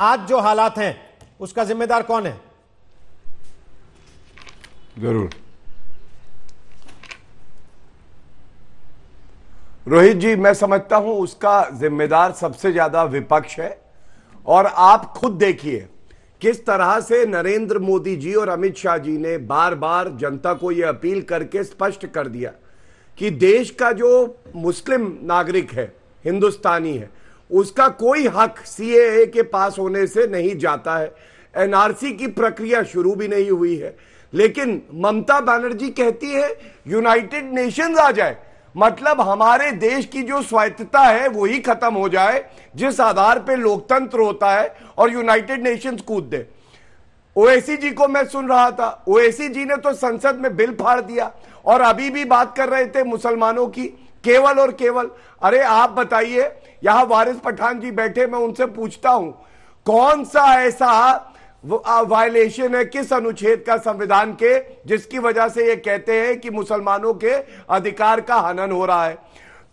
आज जो हालात हैं उसका जिम्मेदार कौन है जरूर रोहित जी मैं समझता हूं उसका जिम्मेदार सबसे ज्यादा विपक्ष है और आप खुद देखिए किस तरह से नरेंद्र मोदी जी और अमित शाह जी ने बार बार जनता को यह अपील करके स्पष्ट कर दिया कि देश का जो मुस्लिम नागरिक है हिंदुस्तानी है उसका कोई हक सीएए के पास होने से नहीं जाता है एनआरसी की प्रक्रिया शुरू भी नहीं हुई है लेकिन ममता बनर्जी कहती है यूनाइटेड नेशंस आ जाए मतलब हमारे देश की जो स्वायत्तता है वही खत्म हो जाए जिस आधार पे लोकतंत्र होता है और यूनाइटेड नेशंस कूद दे ओएसी जी को मैं सुन रहा था ओएसी जी ने तो संसद में बिल फाड़ दिया और अभी भी बात कर रहे थे मुसलमानों की केवल और केवल अरे आप बताइए यहां वारिस पठान जी बैठे मैं उनसे पूछता हूं कौन सा ऐसा वायलेशन है किस अनुच्छेद का संविधान के जिसकी वजह से ये कहते हैं कि मुसलमानों के अधिकार का हनन हो रहा है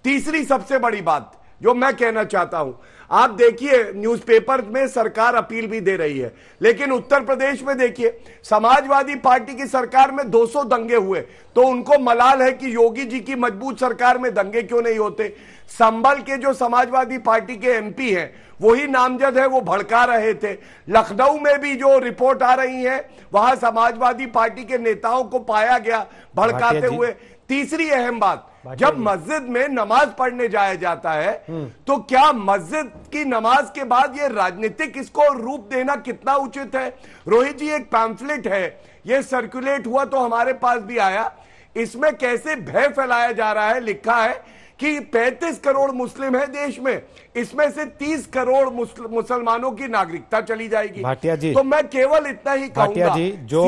तीसरी सबसे बड़ी बात जो मैं कहना चाहता हूं आप देखिए न्यूज़पेपर में सरकार अपील भी दे रही है लेकिन उत्तर प्रदेश में देखिए समाजवादी पार्टी की सरकार में 200 दंगे हुए तो उनको मलाल है कि योगी जी की मजबूत सरकार में दंगे क्यों नहीं होते संबल के जो समाजवादी पार्टी के एमपी हैं वही नामजद है वो भड़का रहे थे लखनऊ में भी जो रिपोर्ट आ रही है वहां समाजवादी पार्टी के नेताओं को पाया गया भड़काते हुए तीसरी अहम बात जब मस्जिद में नमाज पढ़ने जाया जाता है हम्म। तो क्या मस्जिद की नमाज के बाद ये राजनीतिक इसको रूप देना कितना उचित है रोहित जी एक पैम्फलेट है ये सर्कुलेट हुआ तो हमारे पास भी आया इसमें कैसे भय फैलाया जा रहा है लिखा है कि 35 करोड़ मुस्लिम है देश में इसमें से 30 करोड़ मुसलमानों की नागरिकता चली जाएगी भाटिया जी तो मैं केवल इतना ही कहूंगा जी जो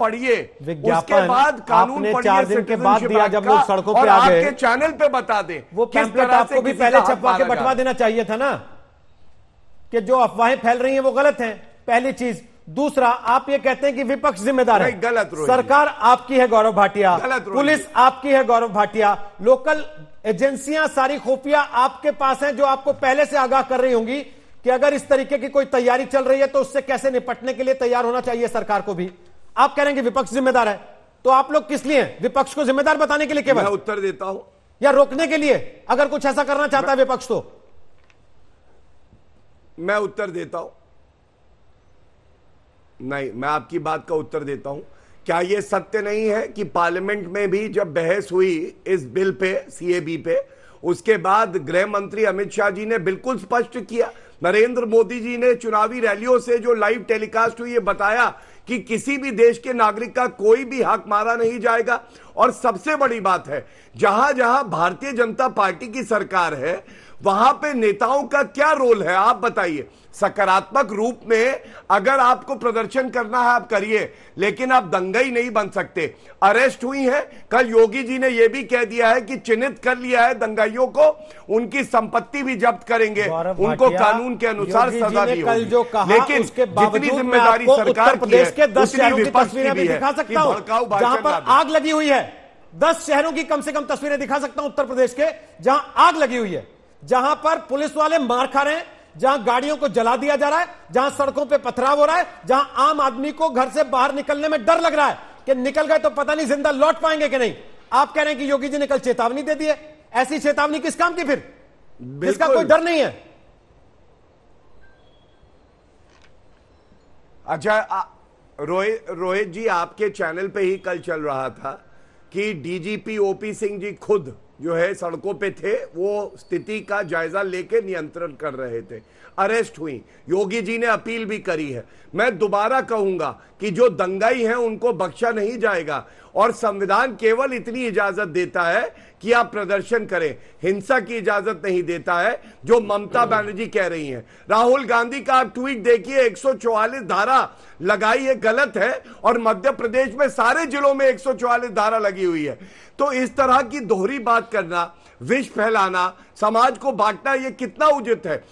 पढ़िए उसके बाद कानून पढ़िए जब लोग सड़कों पर चैनल पे बता दे वो किस तरह आपको भी पहले छपवा के बंटवा देना चाहिए था ना कि जो अफवाहें फैल रही हैं वो गलत हैं पहली चीज दूसरा आप ये कहते हैं कि विपक्ष जिम्मेदार है गलत सरकार आपकी है गौरव भाटिया पुलिस आपकी है गौरव भाटिया लोकल एजेंसियां सारी खुफिया आपके पास हैं जो आपको पहले से आगाह कर रही होंगी कि अगर इस तरीके की कोई तैयारी चल रही है तो उससे कैसे निपटने के लिए तैयार होना चाहिए सरकार को भी आप कह रहे हैं कि विपक्ष जिम्मेदार है तो आप लोग किस लिए विपक्ष को जिम्मेदार बताने के लिए केवल उत्तर देता हूं या रोकने के लिए अगर कुछ ऐसा करना चाहता है विपक्ष तो मैं उत्तर देता हूं नहीं मैं आपकी बात का उत्तर देता हूं क्या यह सत्य नहीं है कि पार्लियामेंट में भी जब बहस हुई इस बिल पे सीएबी पे उसके बाद गृह मंत्री अमित शाह जी ने बिल्कुल स्पष्ट किया नरेंद्र मोदी जी ने चुनावी रैलियों से जो लाइव टेलीकास्ट हुई ये बताया कि किसी भी देश के नागरिक का कोई भी हक मारा नहीं जाएगा और सबसे बड़ी बात है जहां जहां भारतीय जनता पार्टी की सरकार है वहां पे नेताओं का क्या रोल है आप बताइए सकारात्मक रूप में अगर आपको प्रदर्शन करना है आप करिए लेकिन आप दंगा ही नहीं बन सकते अरेस्ट हुई है कल योगी जी ने यह भी कह दिया है कि चिन्हित कर लिया है दंगाइयों को उनकी संपत्ति भी जब्त करेंगे उनको कानून के अनुसार सजा दी कल जो कहा लेकिन जितनी जिम्मेदारी सरकार प्रदेश के दस तस्वीरें भी दिखा सकता हूँ जहां पर आग लगी हुई है दस शहरों की कम से कम तस्वीरें दिखा सकता हूं उत्तर प्रदेश के जहां आग लगी हुई है जहां पर पुलिस वाले मार खा रहे हैं जहां गाड़ियों को जला दिया जा रहा है जहां सड़कों पे पथराव हो रहा है जहां आम आदमी को घर से बाहर निकलने में डर लग रहा है कि निकल गए तो पता नहीं जिंदा लौट पाएंगे कि नहीं आप कह रहे हैं कि योगी जी ने कल चेतावनी दे दी है ऐसी चेतावनी किस काम की फिर इसका कोई डर नहीं है अच्छा रोहित रोहित जी आपके चैनल पे ही कल चल रहा था कि डीजीपी ओपी सिंह जी खुद जो है सड़कों पे थे वो स्थिति का जायजा लेके नियंत्रण कर रहे थे अरेस्ट हुई योगी जी ने अपील भी करी है मैं दोबारा कहूंगा कि जो दंगाई है उनको बख्शा नहीं जाएगा और संविधान केवल इतनी इजाजत देता है कि आप प्रदर्शन करें हिंसा की इजाजत नहीं देता है जो ममता बनर्जी कह रही हैं राहुल गांधी का आप ट्वीट देखिए 144 धारा लगाई है गलत है और मध्य प्रदेश में सारे जिलों में 144 धारा लगी हुई है तो इस तरह की दोहरी बात करना विष फैलाना समाज को बांटना यह कितना उचित है